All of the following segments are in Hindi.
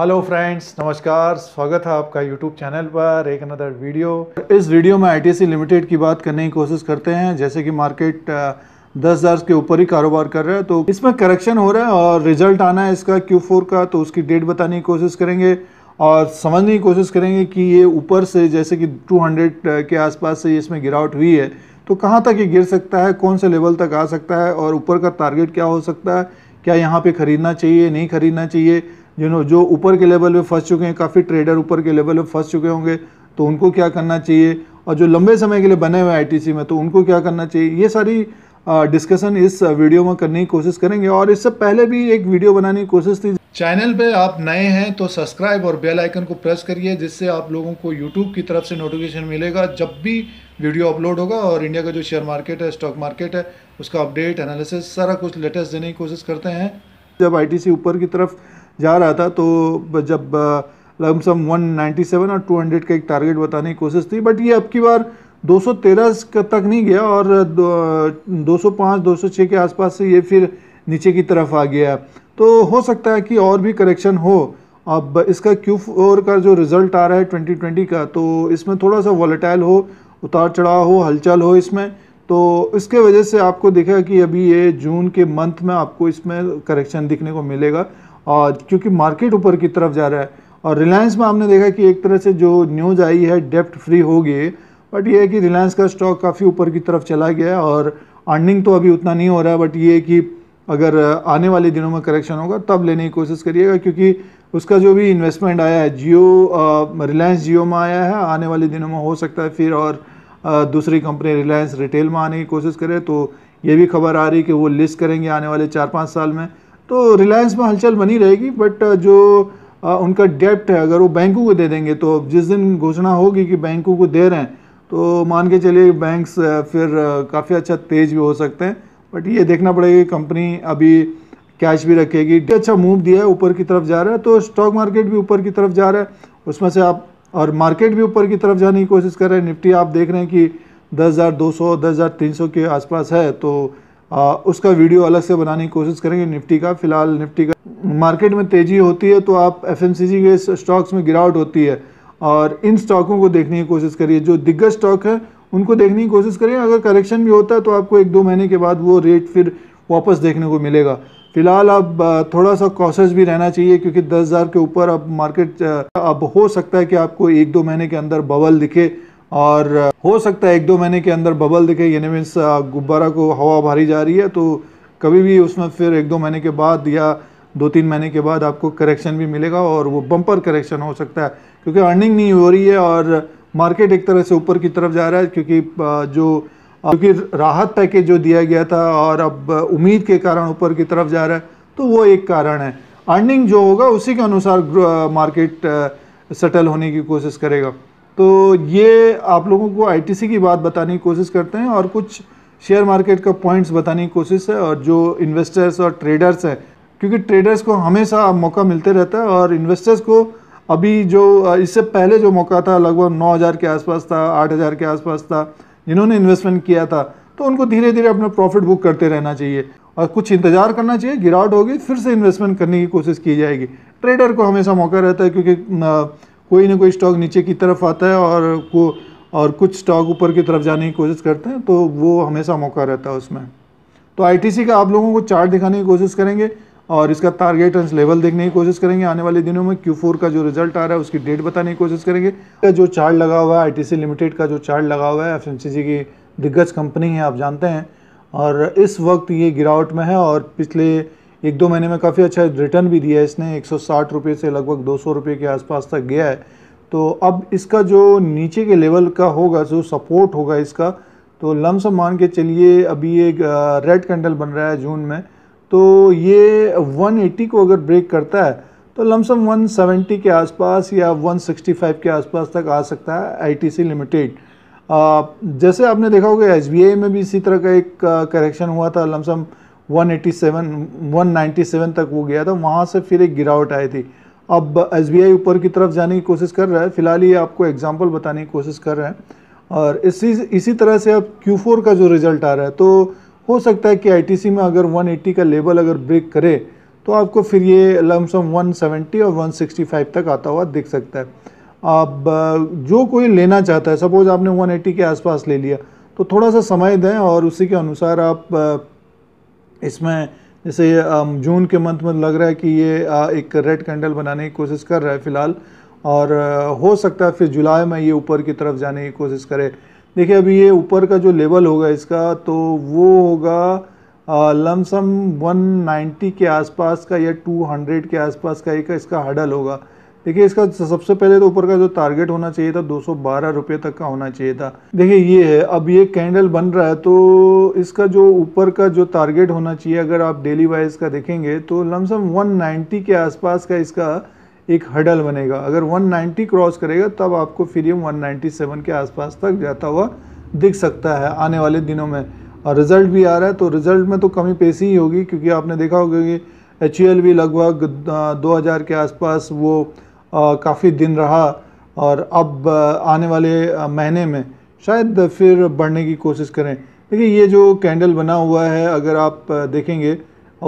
हेलो फ्रेंड्स नमस्कार स्वागत है आपका यूट्यूब चैनल पर एक अनदर वीडियो इस वीडियो में आईटीसी लिमिटेड की बात करने की कोशिश करते हैं जैसे कि मार्केट दस हज़ार के ऊपर ही कारोबार कर रहा है तो इसमें करेक्शन हो रहा है और रिजल्ट आना है इसका क्यू फोर का तो उसकी डेट बताने की कोशिश करेंगे और समझने की कोशिश करेंगे कि ये ऊपर से जैसे कि टू uh, के आसपास से इसमें गिरावट हुई है तो कहाँ तक ये गिर सकता है कौन से लेवल तक आ सकता है और ऊपर का टारगेट क्या हो सकता है क्या यहाँ पर ख़रीदना चाहिए नहीं ख़रीदना चाहिए यू नो जो ऊपर के लेवल पे फंस चुके हैं काफ़ी ट्रेडर ऊपर के लेवल पे फंस चुके होंगे तो उनको क्या करना चाहिए और जो लंबे समय के लिए बने हुए आईटीसी में तो उनको क्या करना चाहिए ये सारी डिस्कशन इस वीडियो में करने की कोशिश करेंगे और इससे पहले भी एक वीडियो बनाने की कोशिश थी चैनल पे आप नए हैं तो सब्सक्राइब और बेल आइकन को प्रेस करिए जिससे आप लोगों को यूट्यूब की तरफ से नोटिफिकेशन मिलेगा जब भी वीडियो अपलोड होगा और इंडिया का जो शेयर मार्केट है स्टॉक मार्केट है उसका अपडेट एनालिसिस सारा कुछ लेटेस्ट देने की कोशिश करते हैं जब आईटीसी ऊपर की तरफ जा रहा था तो जब लमसम 197 और 200 का एक टारगेट बताने की कोशिश थी बट ये अब की बार 213 तक नहीं गया और 205 206 के आसपास से ये फिर नीचे की तरफ आ गया तो हो सकता है कि और भी करेक्शन हो अब इसका क्यू फोर का जो रिज़ल्ट आ रहा है 2020 का तो इसमें थोड़ा सा वॉलेटाइल हो उतार चढ़ाव हो हलचल हो इसमें तो इसके वजह से आपको देखा कि अभी ये जून के मंथ में आपको इसमें करेक्शन दिखने को मिलेगा और क्योंकि मार्केट ऊपर की तरफ जा रहा है और रिलायंस में हमने देखा कि एक तरह से जो न्यूज़ आई है डेप्ट फ्री हो गई बट ये है कि रिलायंस का स्टॉक काफ़ी ऊपर की तरफ चला गया और अर्निंग तो अभी उतना नहीं हो रहा है बट ये कि अगर आने वाले दिनों में करेक्शन होगा तब लेने की कोशिश करिएगा क्योंकि उसका जो भी इन्वेस्टमेंट आया है जियो रिलायंस जियो में आया है आने वाले दिनों में हो सकता है फिर और आ, दूसरी कंपनी रिलायंस रिटेल में आने की कोशिश करे तो ये भी खबर आ रही कि वो लिस्ट करेंगे आने वाले चार पाँच साल में तो रिलायंस में हलचल बनी रहेगी बट uh, जो uh, उनका डेप्ट है अगर वो बैंकों को दे देंगे तो जिस दिन घोषणा होगी कि बैंकों को दे रहे हैं तो मान के चलिए बैंक्स uh, फिर काफ़ी अच्छा तेज भी हो सकते हैं बट ये देखना पड़ेगा कि कंपनी अभी कैश भी रखेगी अच्छा मूव दिया है ऊपर की तरफ जा रहा है तो स्टॉक मार्केट भी ऊपर की तरफ जा रहा है उसमें से आप और मार्केट भी ऊपर की तरफ जाने की कोशिश कर रहे हैं निफ्टी आप देख रहे हैं कि दस हज़ार के आसपास है तो आ, उसका वीडियो अलग से बनाने की कोशिश करेंगे निफ्टी का फिलहाल निफ्टी का मार्केट में तेज़ी होती है तो आप एफ के स्टॉक्स में गिरावट होती है और इन स्टॉकों को देखने की कोशिश करिए जो दिग्गज स्टॉक है उनको देखने की कोशिश करिए अगर करेक्शन भी होता है तो आपको एक दो महीने के बाद वो रेट फिर वापस देखने को मिलेगा फिलहाल अब थोड़ा सा कॉशस भी रहना चाहिए क्योंकि 10,000 के ऊपर अब मार्केट अब हो सकता है कि आपको एक दो महीने के अंदर बबल दिखे और हो सकता है एक दो महीने के अंदर बबल दिखे यानी मीन्स गुब्बारा को हवा भारी जा रही है तो कभी भी उसमें फिर एक दो महीने के बाद या दो तीन महीने के बाद आपको करेक्शन भी मिलेगा और वो बम्पर करेक्शन हो सकता है क्योंकि अर्निंग नहीं हो रही है और मार्केट एक तरह से ऊपर की तरफ जा रहा है क्योंकि जो क्योंकि राहत पैकेज जो दिया गया था और अब उम्मीद के कारण ऊपर की तरफ जा रहा है तो वो एक कारण है अर्निंग जो होगा उसी के अनुसार मार्केट सेटल होने की कोशिश करेगा तो ये आप लोगों को आईटीसी की बात बताने की कोशिश करते हैं और कुछ शेयर मार्केट का पॉइंट्स बताने की कोशिश है और जो इन्वेस्टर्स और ट्रेडर्स हैं क्योंकि ट्रेडर्स को हमेशा मौका मिलते रहता है और इन्वेस्टर्स को अभी जो इससे पहले जो मौका था लगभग हज़ार के आसपास था हज़ार के आसपास था जिन्होंने इन्वेस्टमेंट किया था तो उनको धीरे धीरे अपना प्रॉफिट बुक करते रहना चाहिए और कुछ इंतजार करना चाहिए गिरावट होगी फिर से इन्वेस्टमेंट करने की कोशिश की जाएगी ट्रेडर को हमेशा मौका रहता है क्योंकि कोई ना कोई स्टॉक नीचे की तरफ आता है और को और कुछ स्टॉक ऊपर की तरफ जाने की कोशिश करते हैं तो वो हमेशा मौका रहता है उसमें तो आईटीसी का आप लोगों को चार्ट दिखाने की कोशिश करेंगे और इसका टारगेट एंड लेवल देखने की कोशिश करेंगे आने वाले दिनों में फोर का जो रिजल्ट आ रहा है उसकी डेट बताने की कोशिश करेंगे जो चार्ट लगा हुआ है सी लिमिटेड का जो चार्ट लगा हुआ है एफ की दिग्गज कंपनी है आप जानते हैं और इस वक्त ये गिरावट में है और पिछले एक दो महीने में काफ़ी अच्छा रिटर्न भी दिया है इसने एक सौ से लगभग दो सौ के आसपास तक गया है तो अब इसका जो नीचे के लेवल का होगा जो सपोर्ट होगा इसका तो लमसम मान के चलिए अभी एक रेड कैंडल बन रहा है जून में तो ये 180 को अगर ब्रेक करता है तो लमसम 170 के आसपास या 165 के आसपास तक आ सकता है आईटीसी लिमिटेड जैसे आपने देखा होगा एस में भी इसी तरह का एक करेक्शन हुआ था लमसम 187 197 तक वो गया था वहाँ से फिर एक गिरावट आई थी अब एस ऊपर की तरफ जाने की कोशिश कर रहा है फिलहाल ये आपको एग्जाम्पल बताने की कोशिश कर रहे हैं और इसी इसी तरह से अब Q4 का जो रिज़ल्ट आ रहा है तो हो सकता है कि ITC में अगर 180 का लेवल अगर ब्रेक करे तो आपको फिर ये लमसम 170 और 165 तक आता हुआ दिख सकता है अब जो कोई लेना चाहता है सपोज़ आपने 180 के आसपास ले लिया तो थोड़ा सा समय दें और उसी के अनुसार आप इसमें जैसे ये जून के मंथ में लग रहा है कि ये एक रेड कैंडल बनाने की कोशिश कर रहा है फ़िलहाल और हो सकता है फिर जुलाई में ये ऊपर की तरफ जाने की कोशिश करे देखिए अभी ये ऊपर का जो लेवल होगा इसका तो वो होगा लमसम 190 के आसपास का या 200 के आसपास का एक इसका हडल होगा देखिए इसका सबसे पहले तो ऊपर का जो टारगेट होना चाहिए था दो सौ तक का होना चाहिए था देखिए ये है अब ये कैंडल बन रहा है तो इसका जो ऊपर का जो टारगेट होना चाहिए अगर आप डेली वाइज का देखेंगे तो लमसम 190 के आसपास का इसका एक हडल बनेगा अगर 190 क्रॉस करेगा तब आपको फिर ये वन के आसपास तक जाता हुआ दिख सकता है आने वाले दिनों में और रिज़ल्ट भी आ रहा है तो रिज़ल्ट में तो कमी पेशी ही होगी क्योंकि आपने देखा होगा कि एच भी e लगभग 2000 के आसपास वो काफ़ी दिन रहा और अब आने वाले महीने में शायद फिर बढ़ने की कोशिश करें देखिए ये जो कैंडल बना हुआ है अगर आप देखेंगे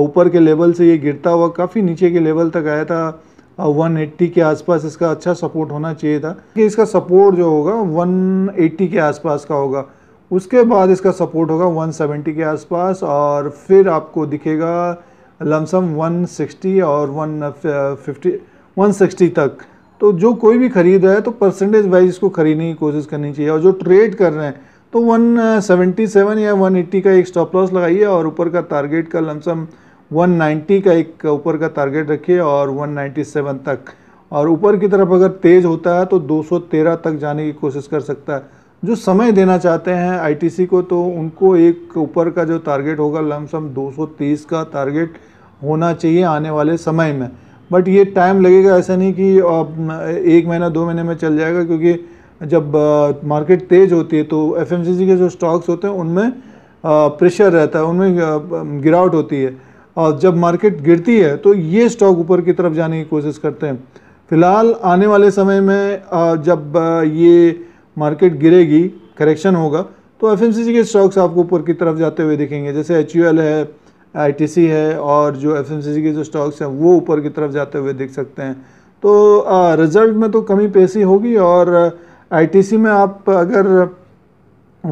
ऊपर के लेवल से ये गिरता हुआ काफ़ी नीचे के लेवल तक आया था 180 के आसपास इसका अच्छा सपोर्ट होना चाहिए था कि इसका सपोर्ट जो होगा 180 के आसपास का होगा उसके बाद इसका सपोर्ट होगा 170 के आसपास और फिर आपको दिखेगा लमसम 160 और 150 160 तक तो जो कोई भी खरीद रहा है तो परसेंटेज वाइज इसको खरीदने की कोशिश करनी चाहिए और जो ट्रेड कर रहे हैं तो 177 या 180 का एक स्टॉप लॉस लगाइए और ऊपर का टारगेट का लमसम 190 का एक ऊपर का टारगेट रखिए और 197 तक और ऊपर की तरफ अगर तेज़ होता है तो 213 तक जाने की कोशिश कर सकता है जो समय देना चाहते हैं आईटीसी को तो उनको एक ऊपर का जो टारगेट होगा लमसम 230 का टारगेट होना चाहिए आने वाले समय में बट ये टाइम लगेगा ऐसा नहीं कि एक महीना दो महीने में चल जाएगा क्योंकि जब मार्केट तेज़ होती है तो एफ के जो स्टॉक्स होते हैं उनमें प्रेशर रहता है उनमें गिरावट होती है और जब मार्केट गिरती है तो ये स्टॉक ऊपर की तरफ जाने की कोशिश करते हैं फिलहाल आने वाले समय में जब ये मार्केट गिरेगी करेक्शन होगा तो एफ के स्टॉक्स आपको ऊपर की तरफ जाते हुए दिखेंगे जैसे एच है आईटीसी है और जो एफएमसीजी के जो स्टॉक्स हैं वो ऊपर की तरफ जाते हुए देख सकते हैं तो रिज़ल्ट में तो कमी पेशी होगी और आईटीसी में आप अगर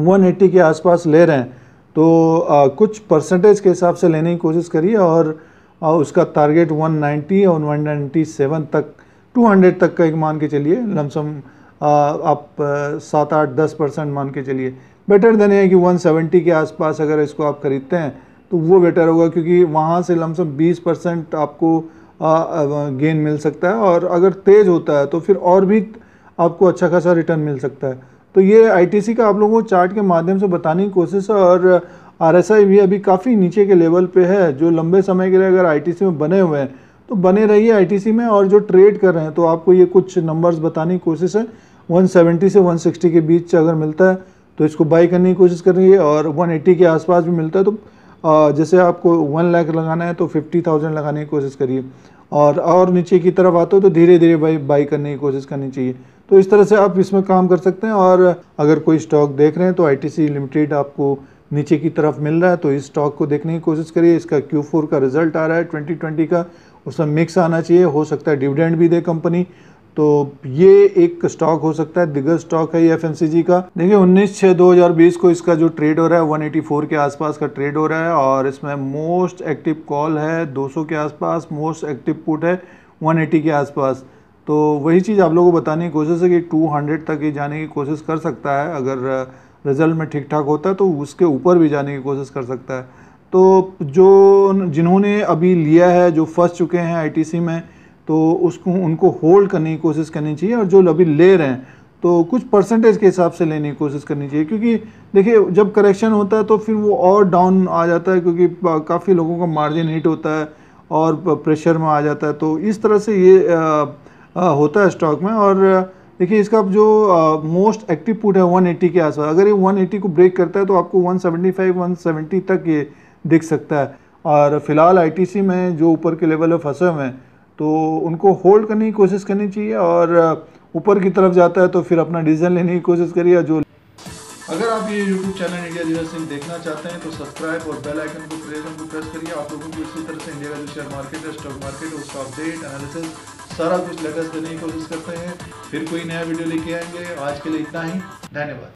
180 के आसपास ले रहे हैं तो आ, कुछ परसेंटेज के हिसाब से लेने की कोशिश करिए और आ, उसका टारगेट 190 और 197 तक 200 तक का एक मान के चलिए लमसम आप सात आठ दस परसेंट मान के चलिए बेटर देन है कि 170 के आसपास अगर इसको आप ख़रीदते हैं तो वो बेटर होगा क्योंकि वहाँ से लमसम 20 परसेंट आपको गेन मिल सकता है और अगर तेज़ होता है तो फिर और भी आपको अच्छा खासा रिटर्न मिल सकता है तो ये आईटीसी का आप लोगों को चार्ट के माध्यम से बताने की कोशिश है और आरएसआई भी अभी काफ़ी नीचे के लेवल पे है जो लंबे समय के लिए अगर आईटीसी में बने हुए हैं तो बने रहिए सी में और जो ट्रेड कर रहे हैं तो आपको ये कुछ नंबर्स बताने की कोशिश है 170 से 160 के बीच अगर मिलता है तो इसको बाई करने की कोशिश करिए और 180 के आसपास भी मिलता है तो जैसे आपको वन लाख लगाना है तो फिफ्टी थाउजेंड लगाने की कोशिश करिए और और नीचे की तरफ आते हो तो धीरे धीरे बाई बाई करने की कोशिश करनी चाहिए तो इस तरह से आप इसमें काम कर सकते हैं और अगर कोई स्टॉक देख रहे हैं तो आई लिमिटेड आपको नीचे की तरफ मिल रहा है तो इस स्टॉक को देखने की कोशिश करिए इसका क्यू का रिजल्ट आ रहा है ट्वेंटी का उसमें मिक्स आना चाहिए हो सकता है डिविडेंड भी दे कंपनी तो ये एक स्टॉक हो सकता है दिग्गज स्टॉक है ये एफ का देखिए 19 छः 2020 को इसका जो ट्रेड हो रहा है 184 के आसपास का ट्रेड हो रहा है और इसमें मोस्ट एक्टिव कॉल है 200 के आसपास मोस्ट एक्टिव पुट है 180 के आसपास तो वही चीज़ आप लोगों को बताने की कोशिश है कि 200 तक ही जाने की कोशिश कर सकता है अगर रिजल्ट में ठीक ठाक होता है तो उसके ऊपर भी जाने की कोशिश कर सकता है तो जो जिन्होंने अभी लिया है जो फंस चुके हैं आई में तो उसको उनको होल्ड करने की कोशिश करनी चाहिए और जो अभी ले रहे हैं तो कुछ परसेंटेज के हिसाब से लेने की कोशिश करनी चाहिए क्योंकि देखिए जब करेक्शन होता है तो फिर वो और डाउन आ जाता है क्योंकि काफ़ी लोगों का मार्जिन हिट होता है और प्रेशर में आ जाता है तो इस तरह से ये आ, आ, होता है स्टॉक में और देखिए इसका जो मोस्ट एक्टिव पुट है 180 के आसपास अगर ये 180 को ब्रेक करता है तो आपको 175 170 तक ये दिख सकता है और फिलहाल आईटीसी में जो ऊपर के लेवल पर फंसे हुए हैं तो उनको होल्ड करने की कोशिश करनी चाहिए और ऊपर की तरफ जाता है तो फिर अपना डिसीजन लेने की कोशिश करिए जो अगर आप ये YouTube channel India leader Singh देखना चाहते हैं तो सब्सक्राइब और बेल आइकन को प्रेस को प्रेस करिए आप लोगों को इसी तरह से इंडिया का जो शेयर मार्केट है स्टॉक मार्केट उसका अपडेट एनालिसिस सारा कुछ लगस देने की कोशिश करते हैं फिर कोई नया वीडियो लेके आएंगे आज के लिए इतना ही धन्यवाद